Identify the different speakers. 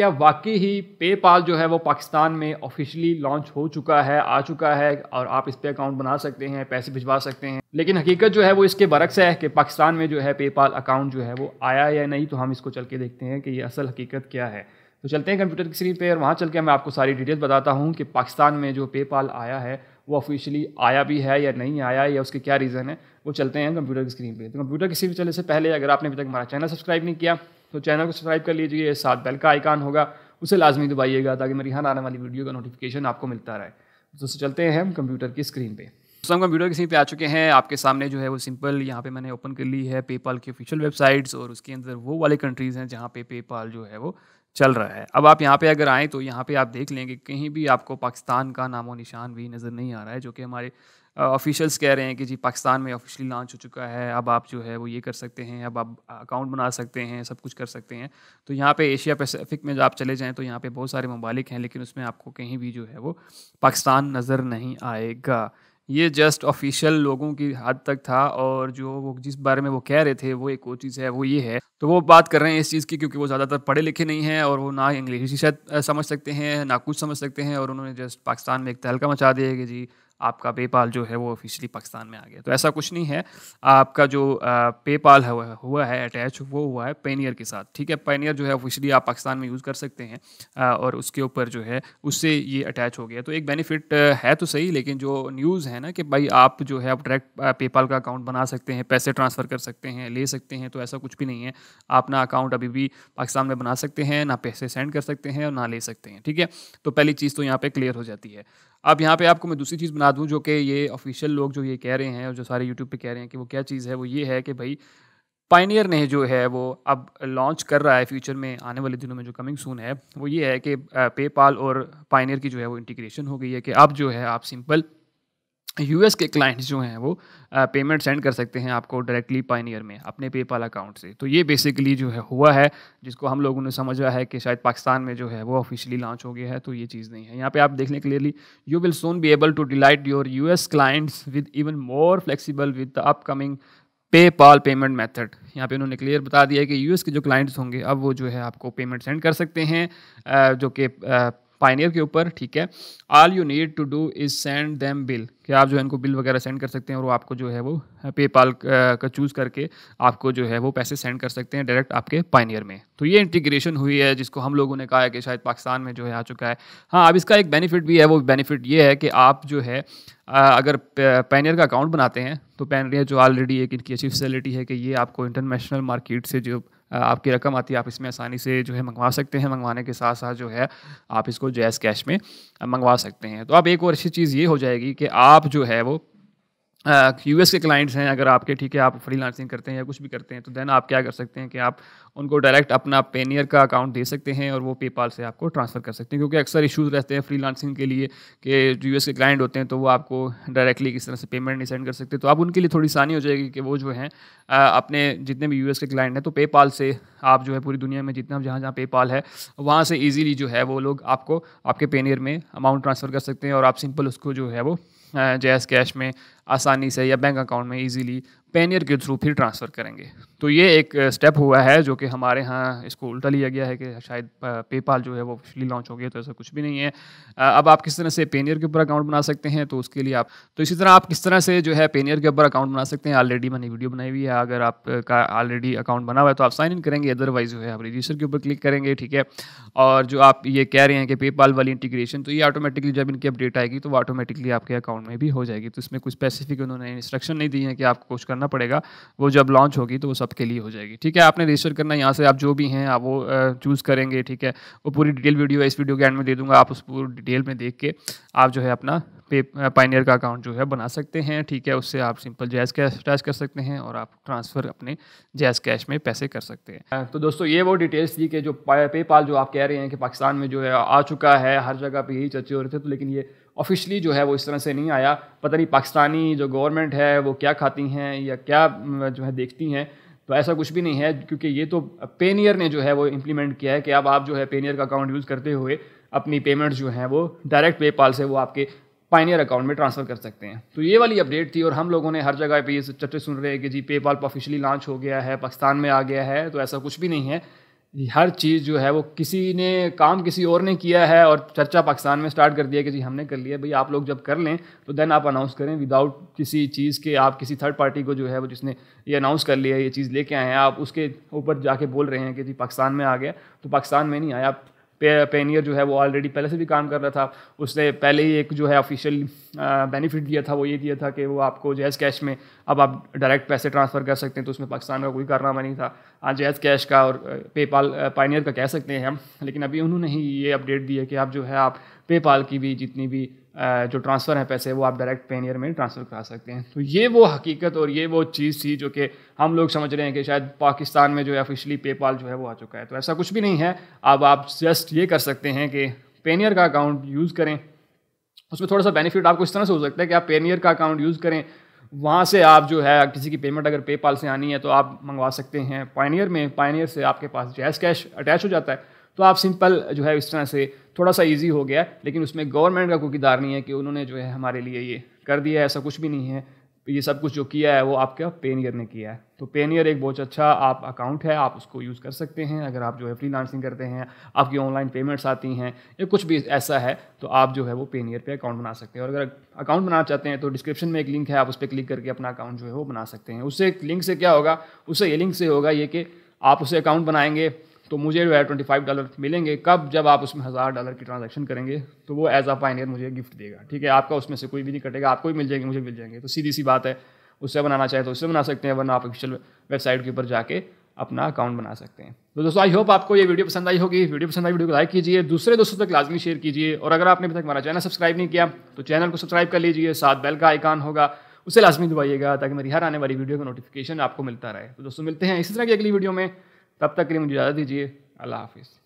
Speaker 1: क्या वाकई ही पेपाल जो है वो पाकिस्तान में ऑफिशियली लॉन्च हो चुका है आ चुका है और आप इस पर अकाउंट बना सकते हैं पैसे भिजवा सकते हैं लेकिन हकीकत जो है वो इसके बरक्स है कि पाकिस्तान में जो है पेपाल अकाउंट जो है वो आया या नहीं तो हम इसको चल के देखते हैं कि ये असल हकीकत क्या है तो चलते हैं कंप्यूटर की स्क्रीन पर वहाँ चल के मैं आपको सारी डिटेल्स बताता हूँ कि पाकिस्तान में जो पेपाल आया है वो ऑफिशियली आया भी है या नहीं आया या उसके क्या रीज़न है वो चलते हैं कंप्यूटर की स्क्रीन पर तो कंप्यूटर की स्क्रीन पर चलने से पहले अगर आपने अभी तक हमारा चैनल सब्सक्राइब नहीं किया तो चैनल को सब्सक्राइब कर लीजिए साथ बेल का आइकान होगा उसे लाजमी दबाइएगा ताकि मेरी हर आने वाली वीडियो का नोटिफिकेशन आपको मिलता रहे दोस्तों चलते हैं हम कंप्यूटर की स्क्रीन पर दोस्तों हम कंप्यूटर की स्क्रीन पे आ चुके हैं आपके सामने जो है वो सिंपल यहाँ पे मैंने ओपन कर ली है पेपाल की ऑफिशियल वेबसाइट्स और उसके अंदर वो वाले कंट्रीज़ हैं जहाँ पे पेपाल जो है वो चल रहा है अब आप यहाँ पे अगर आएँ तो यहाँ पे आप देख लेंगे कहीं भी आपको पाकिस्तान का नामो निशान भी नज़र नहीं आ रहा है जो कि हमारे ऑफिशियल्स कह रहे हैं कि जी पाकिस्तान में ऑफिशियली लॉन्च हो चुका है अब आप जो है वो ये कर सकते हैं अब आप अकाउंट बना सकते हैं सब कुछ कर सकते हैं तो यहाँ पे एशिया पैसिफिक में जो आप चले जाएँ तो यहाँ पे बहुत सारे ममालिक हैं लेकिन उसमें आपको कहीं भी जो है वो पाकिस्तान नज़र नहीं आएगा ये जस्ट ऑफिशियल लोगों की हद तक था और जो वो जिस बारे में वो कह रहे थे वो एक और चीज़ है वो ये है तो वो बात कर रहे हैं इस चीज़ की क्योंकि वो ज़्यादातर पढ़े लिखे नहीं हैं और वो ना इंग्लिश शायद समझ सकते हैं ना कुछ समझ सकते हैं और उन्होंने जस्ट पाकिस्तान में एक तहलका मचा दिया है कि जी आपका पेपाल जो है वो ऑफिशियली पाकिस्तान में आ गया तो ऐसा कुछ नहीं है आपका जो पेपाल हुआ है अटैच वो हुआ है पेनियर के साथ ठीक है पेनियर जो है ऑफिशियली आप पाकिस्तान में यूज़ कर सकते हैं और उसके ऊपर जो है उससे ये अटैच हो गया तो एक बेनिफिट है तो सही लेकिन जो न्यूज़ है ना कि भाई आप जो है आप डायरेक्ट पेपाल का अकाउंट बना सकते हैं पैसे ट्रांसफ़र कर सकते हैं ले सकते हैं तो ऐसा कुछ भी नहीं है आप ना अकाउंट अभी भी पाकिस्तान में बना सकते हैं ना पैसे सेंड कर सकते हैं और ना ले सकते हैं ठीक है तो पहली चीज़ तो यहाँ पर क्लियर हो जाती है अब यहाँ पे आपको मैं दूसरी चीज़ बना दूँ जो कि ये ऑफिशियल लोग जो ये कह रहे हैं और जो सारे यूट्यूब पे कह रहे हैं कि वो क्या चीज़ है वो ये है कि भाई पाइनियर ने जो है वो अब लॉन्च कर रहा है फ्यूचर में आने वाले दिनों में जो कमिंग सून है वो ये है कि पेपाल और पाइनियर की जो है वो इंटीग्रेशन हो गई है कि अब जो है आप सिंपल यूएस के क्लाइंट्स जो हैं वो पेमेंट सेंड कर सकते हैं आपको डायरेक्टली पाइनियर में अपने पेपाल अकाउंट से तो ये बेसिकली जो है हुआ है जिसको हम लोगों ने समझा है कि शायद पाकिस्तान में जो है वो ऑफिशियली लॉन्च हो गया है तो ये चीज़ नहीं है यहाँ पे आप देख लें clearly you will soon be able to delight your U S clients with even more flexible with the upcoming PayPal payment method यहाँ पे उन्होंने क्लियर बता दिया कि यूएस के जो क्लाइंट्स होंगे अब वो जो है आपको पेमेंट सेंड कर सकते हैं जो कि पाइनियर के ऊपर ठीक है all you need to do is send them bill कि आप जो है इनको बिल वगैरह सेंड कर सकते हैं और वो आपको जो है वो पेपाल का चूज़ करके आपको जो है वो पैसे सेंड कर सकते हैं डायरेक्ट आपके पाइनियर में तो ये इंटीग्रेशन हुई है जिसको हम लोगों ने कहा है कि शायद पाकिस्तान में जो है आ चुका है हाँ अब इसका एक बेनिफिट भी है वो बेनिफिट ये है कि आप जो है अगर पैनियर का अकाउंट बनाते हैं तो पैनियर जो ऑलरेडी एक इनकी अच्छी फैसिलिटी है कि ये आपको इंटरनेशनल मार्केट से जो आपकी रकम आती है आप इसमें आसानी से जो है मंगवा सकते हैं मंगवाने के साथ साथ जो है आप इसको जैस कैश में मंगवा सकते हैं तो अब एक और अच्छी चीज़ ये हो जाएगी कि आप जो है वो यू uh, के क्लाइंट्स हैं अगर आपके ठीक है आप फ्री करते हैं या कुछ भी करते हैं तो देन आप क्या कर सकते हैं कि आप उनको डायरेक्ट अपना पेनियर का अकाउंट दे सकते हैं और वो पेपाल से आपको ट्रांसफ़र कर सकते हैं क्योंकि अक्सर इशूज़ रहते हैं फ्री के लिए कि यू के क्लाइंट होते हैं तो वो आपको डायरेक्टली किस तरह से पेमेंट नहीं सेंड कर सकते तो आप उनके लिए थोड़ी आसानी हो जाएगी कि वो जो है अपने जितने भी यू के क्लाइंट हैं तो पेपाल से आप जो है पूरी दुनिया में जितना जहाँ जहाँ पेपाल है वहाँ से ईजीली जो है वो लोग आपको आपके पेनियर में अमाउंट ट्रांसफ़र कर सकते हैं और आप सिंपल उसको जो है वो जे कैश में आसानी से या बैंक अकाउंट में ईजीली पेनियर के थ्रू फिर ट्रांसफ़र करेंगे तो ये एक स्टेप हुआ है जो कि हमारे यहाँ इसको उल्टा लिया गया है कि शायद पेपाल जो है वो ऑफिशली लॉन्च हो गया तो ऐसा कुछ भी नहीं है अब आप किस तरह से पेनियर के ऊपर अकाउंट बना सकते हैं तो उसके लिए आप तो इसी तरह आप किस तरह से जो है पेनियर के ऊपर अकाउंट बना सकते हैं ऑलरेडी मैंने वीडियो बनाई हुई है अगर आपका ऑलरेडी अकाउंट बना हुआ है तो आप साइन इन करेंगे अदरवाइज जो है आप रजिस्टर के ऊपर क्लिक करेंगे ठीक है और जो आप ये कह रहे हैं कि पेपाल वाली इंटीग्रेशन तो ये ऑटोमेटिकली जब इनकी अपडेट आएगी तो वो ऑटोमेटिकली आपके अकाउंट में भी हो जाएगी तो इसमें कुछ स्पेसिफिक उन्होंने इंस्ट्रक्शन नहीं दी है कि आपको कुछ करना करना पड़ेगा वो जब लॉन्च होगी तो वो सबके लिए हो जाएगी ठीक है आपने रजिस्टर करना यहाँ से आप जो भी हैं आप वो चूज़ करेंगे ठीक है वो पूरी डिटेल वीडियो इस वीडियो के एंड में दे दूँगा आप उस पूरी डिटेल में देख के आप जो है अपना पे पाइनियर का अकाउंट जो है बना सकते हैं ठीक है उससे आप सिंपल जैज़ कैश अटैच कर सकते हैं और आप ट्रांसफ़र अपने जैज़ कैश में पैसे कर सकते हैं तो दोस्तों ये वो डिटेल्स थी कि जो पेपाल जो आप कह रहे हैं कि पाकिस्तान में जो है आ चुका है हर जगह पर यही चर्चे हो रहे थे तो लेकिन ये ऑफिशली जो है वो इस तरह से नहीं आया पता नहीं पाकिस्तानी जो गवर्नमेंट है वो क्या खाती हैं या क्या जो है देखती हैं तो ऐसा कुछ भी नहीं है क्योंकि ये तो पेनियर ने जो है वो इम्प्लीमेंट किया है कि अब आप जो है पेनियर का अकाउंट यूज़ करते हुए अपनी पेमेंट्स जो हैं वो डायरेक्ट पेपाल से वो आपके पाइनियर अकाउंट में ट्रांसफ़र कर सकते हैं तो ये वाली अपडेट थी और हम लोगों ने हर जगह पे ये चर्चे सुन रहे हैं कि जी पेपाल ऑफिशियली लॉन्च हो गया है पाकिस्तान में आ गया है तो ऐसा कुछ भी नहीं है हर चीज़ जो है वो किसी ने काम किसी और ने किया है और चर्चा पाकिस्तान में स्टार्ट कर दिया कि जी हमने कर लिया भाई आप लोग जब कर लें तो देन आप अनाउंस करें विदाउट किसी चीज़ के आप किसी थर्ड पार्टी को जो है वो जिसने ये अनाउंस कर लिया है ये चीज़ लेके आए हैं आप उसके ऊपर जाके बोल रहे हैं कि जी पाकिस्तान में आ गया तो पाकिस्तान में नहीं आया पेनियर जो है वो ऑलरेडी पहले से भी काम कर रहा था उसने पहले ही एक जो है ऑफिशियल बेनिफिट दिया था वो ये दिया था कि वो आपको जैज़ कैश में अब आप डायरेक्ट पैसे ट्रांसफ़र कर सकते हैं तो उसमें पाकिस्तान का कोई कारनामा नहीं था आज एज कैश का और पेपाल पाइनियर का कह सकते हैं हम लेकिन अभी उन्होंने ही ये अपडेट दी है कि आप जो है आप पेपाल की भी जितनी भी जो ट्रांसफ़र हैं पैसे वो आप डायरेक्ट पेनियर में ट्रांसफ़र करा सकते हैं तो ये वो हकीकत और ये वो चीज़ थी जो कि हम लोग समझ रहे हैं कि शायद पाकिस्तान में जो है ऑफिशली पेपाल जो है वो आ चुका है तो ऐसा कुछ भी नहीं है अब आप जस्ट ये कर सकते हैं कि पेनियर का अकाउंट यूज़ करें उसमें थोड़ा सा बेनिफिट आपको इस तरह से हो सकता है कि आप पेनियर का अकाउंट यूज़ करें वहाँ से आप जो है किसी की पेमेंट अगर पेपाल से आनी है तो आप मंगवा सकते हैं पाइनियर में पाइनियर से आपके पास जैस कैश अटैच हो जाता है तो आप सिंपल जो है इस तरह से थोड़ा सा इजी हो गया लेकिन उसमें गवर्नमेंट का कोई किरदार नहीं है कि उन्होंने जो है हमारे लिए ये कर दिया ऐसा कुछ भी नहीं है ये सब कुछ जो किया है वो आपका पेनियर ने किया है तो पेनियर एक बहुत अच्छा आप अकाउंट है आप उसको यूज़ कर सकते हैं अगर आप जो है फ्रीलांसिंग करते हैं आपकी ऑनलाइन पेमेंट्स आती हैं या कुछ भी ऐसा है तो आप जो है वो पेनियर पे अकाउंट बना सकते हैं और अगर अकाउंट बनाना चाहते हैं तो डिस्क्रिप्शन में एक लिंक है आप उस पर क्लिक करके अपना अकाउंट जो है वो बना सकते हैं उससे लिंक से क्या होगा उससे ये लिंक से होगा ये कि आप उसे अकाउंट बनाएंगे तो मुझे जो है ट्वेंटी फाइव डॉलर मिलेंगे कब जब आप उसमें हज़ार डॉलर की ट्रांजेक्शन करेंगे तो वो एज आ पाइनियर मुझे गिफ्ट देगा ठीक है आपका उसमें से कोई भी नहीं कटेगा आपको भी मिल जाएंगे मुझे मिल जाएंगे तो सीधी सी बात है उससे बनाना चाहे तो उससे बना सकते हैं वरना आप ऑफिशियल वेबसाइट के ऊपर जाके अपना अकाउंट बना सकते हैं तो दोस्तों आई होप आपको ये वीडियो पसंद आई होगी वीडियो पसंद आई वीडियो को लाइक कीजिए दूसरे दोस्तों तक लाजमी शेयर कीजिए और अगर आपने अभी तक हमारा चैनल सब्सक्राइब नहीं किया तो चैनल को सब्सक्राइब कर लीजिए साथ बेल का आइकान होगा उसे लाजमी दबाइएगा ताकि मेरी हर आने वाली वीडियो का नोटिफिकेशन आपको मिलता रहे तो दोस्तों मिलते हैं इसी तरह की अगली वीडियो में तब तक के लिए मुझे इजाज़त दीजिए अल्लाह हाफिज़